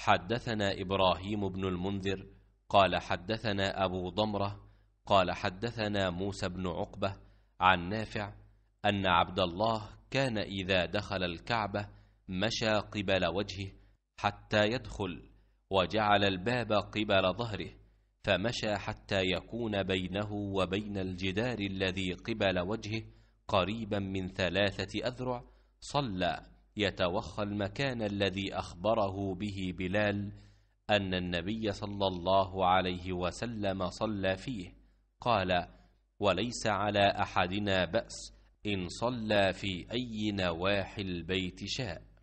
حدثنا إبراهيم بن المنذر قال حدثنا أبو ضمرة قال حدثنا موسى بن عقبة عن نافع أن عبد الله كان إذا دخل الكعبة مشى قبل وجهه حتى يدخل وجعل الباب قبل ظهره فمشى حتى يكون بينه وبين الجدار الذي قبل وجهه قريبا من ثلاثة أذرع صلى يتوخى المكان الذي أخبره به بلال أن النبي صلى الله عليه وسلم صلى فيه قال وليس على أحدنا بأس إن صلى في أي نواحي البيت شاء